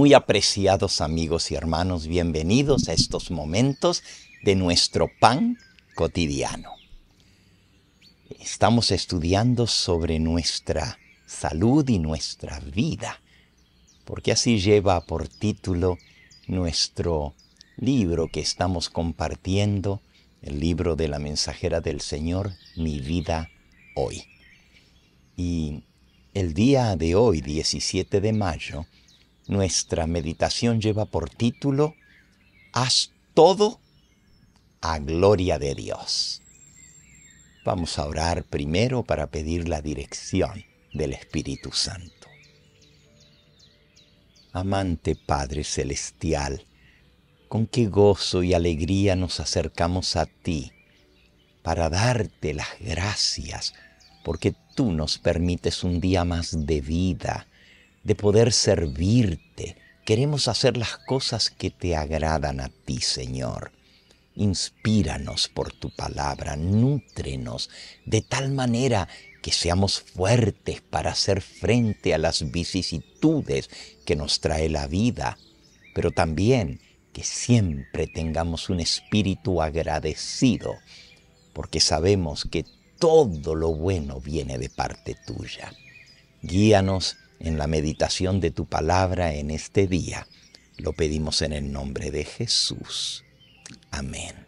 Muy apreciados amigos y hermanos, bienvenidos a estos momentos de nuestro pan cotidiano. Estamos estudiando sobre nuestra salud y nuestra vida, porque así lleva por título nuestro libro que estamos compartiendo, el libro de la mensajera del Señor, Mi vida hoy. Y el día de hoy, 17 de mayo, nuestra meditación lleva por título Haz todo a gloria de Dios. Vamos a orar primero para pedir la dirección del Espíritu Santo. Amante Padre Celestial, con qué gozo y alegría nos acercamos a ti para darte las gracias porque tú nos permites un día más de vida de poder servirte. Queremos hacer las cosas que te agradan a ti, Señor. Inspíranos por tu palabra, nutrenos de tal manera que seamos fuertes para hacer frente a las vicisitudes que nos trae la vida, pero también que siempre tengamos un espíritu agradecido, porque sabemos que todo lo bueno viene de parte tuya. Guíanos en la meditación de tu palabra en este día. Lo pedimos en el nombre de Jesús. Amén.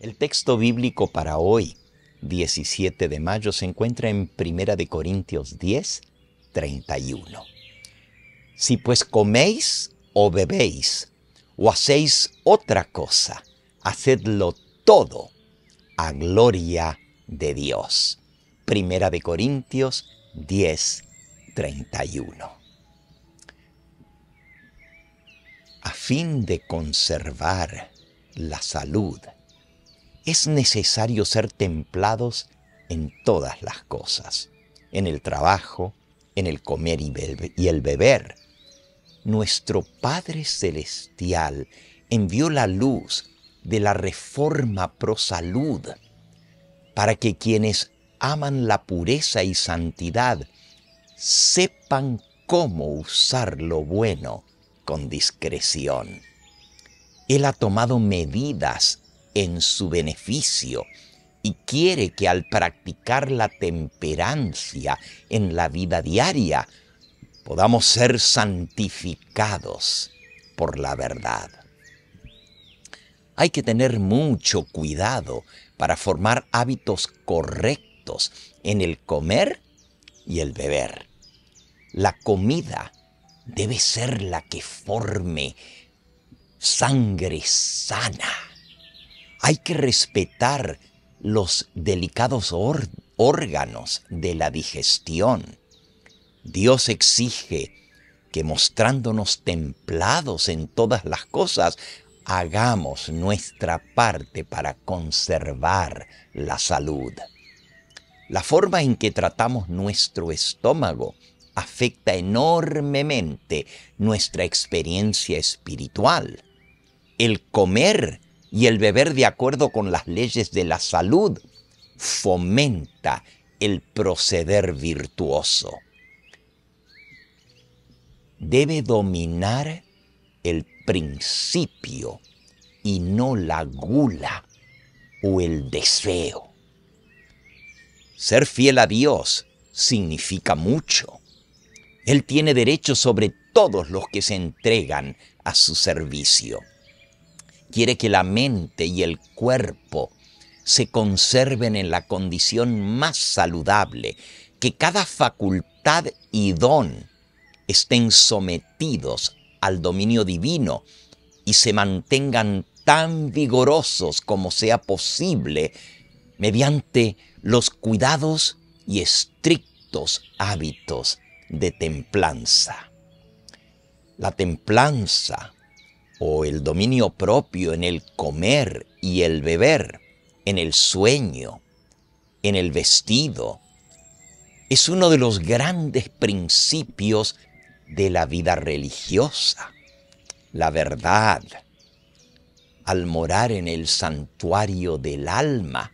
El texto bíblico para hoy, 17 de mayo, se encuentra en 1 de Corintios 10, 31. Si pues coméis o bebéis o hacéis otra cosa, hacedlo todo a gloria de Dios. Primera de Corintios 10:31. A fin de conservar la salud, es necesario ser templados en todas las cosas, en el trabajo, en el comer y, y el beber. Nuestro Padre Celestial envió la luz de la reforma pro salud para que quienes aman la pureza y santidad, sepan cómo usar lo bueno con discreción. Él ha tomado medidas en su beneficio y quiere que al practicar la temperancia en la vida diaria podamos ser santificados por la verdad. Hay que tener mucho cuidado para formar hábitos correctos en el comer y el beber. La comida debe ser la que forme sangre sana. Hay que respetar los delicados órganos de la digestión. Dios exige que mostrándonos templados en todas las cosas, hagamos nuestra parte para conservar la salud. La forma en que tratamos nuestro estómago afecta enormemente nuestra experiencia espiritual. El comer y el beber de acuerdo con las leyes de la salud fomenta el proceder virtuoso. Debe dominar el principio y no la gula o el deseo. Ser fiel a Dios significa mucho. Él tiene derecho sobre todos los que se entregan a su servicio. Quiere que la mente y el cuerpo se conserven en la condición más saludable, que cada facultad y don estén sometidos al dominio divino y se mantengan tan vigorosos como sea posible mediante los cuidados y estrictos hábitos de templanza. La templanza o el dominio propio en el comer y el beber, en el sueño, en el vestido, es uno de los grandes principios de la vida religiosa. La verdad, al morar en el santuario del alma,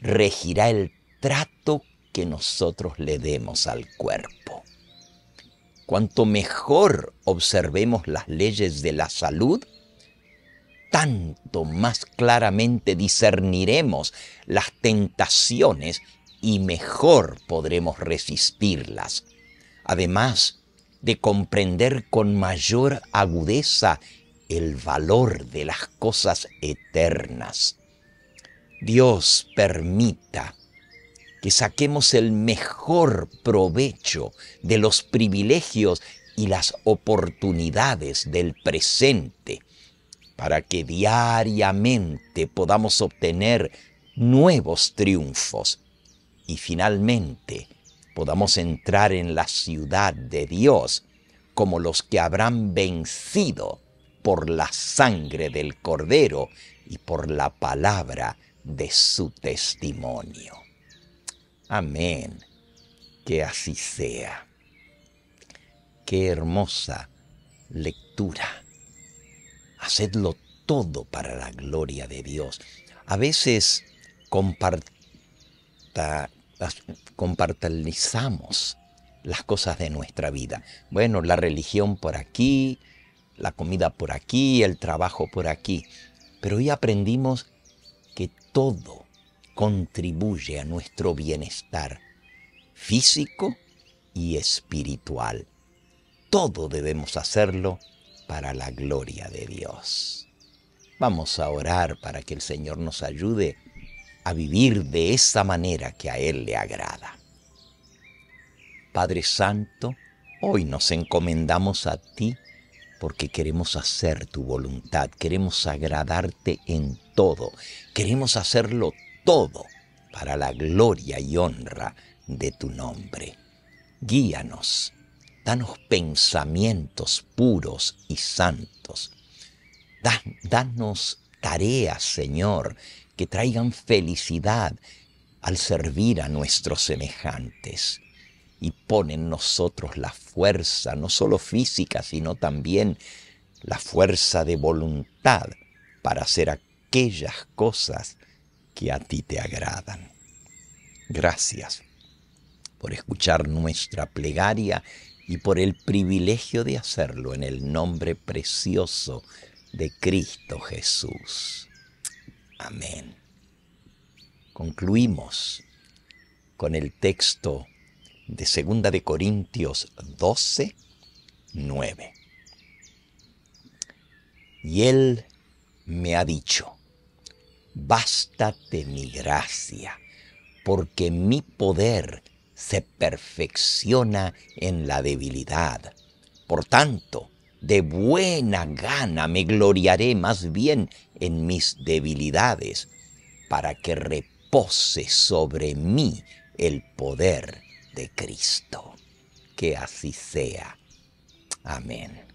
regirá el trato que nosotros le demos al cuerpo. Cuanto mejor observemos las leyes de la salud, tanto más claramente discerniremos las tentaciones y mejor podremos resistirlas. Además de comprender con mayor agudeza el valor de las cosas eternas Dios permita que saquemos el mejor provecho de los privilegios y las oportunidades del presente para que diariamente podamos obtener nuevos triunfos y finalmente podamos entrar en la ciudad de Dios como los que habrán vencido por la sangre del Cordero y por la palabra de su testimonio. Amén. Que así sea. Qué hermosa lectura. Hacedlo todo para la gloria de Dios. A veces comparta, compartalizamos las cosas de nuestra vida. Bueno, la religión por aquí, la comida por aquí, el trabajo por aquí. Pero hoy aprendimos todo contribuye a nuestro bienestar físico y espiritual. Todo debemos hacerlo para la gloria de Dios. Vamos a orar para que el Señor nos ayude a vivir de esa manera que a Él le agrada. Padre Santo, hoy nos encomendamos a ti porque queremos hacer tu voluntad, queremos agradarte en todo, queremos hacerlo todo para la gloria y honra de tu nombre. Guíanos, danos pensamientos puros y santos. danos tareas, Señor, que traigan felicidad al servir a nuestros semejantes y pon en nosotros la fuerza, no solo física, sino también la fuerza de voluntad para hacer aquellas cosas que a ti te agradan. Gracias por escuchar nuestra plegaria y por el privilegio de hacerlo en el nombre precioso de Cristo Jesús. Amén. Concluimos con el texto de Segunda de Corintios 12, 9. Y él me ha dicho, bástate mi gracia, porque mi poder se perfecciona en la debilidad. Por tanto, de buena gana me gloriaré más bien en mis debilidades, para que repose sobre mí el poder de Cristo. Que así sea. Amén.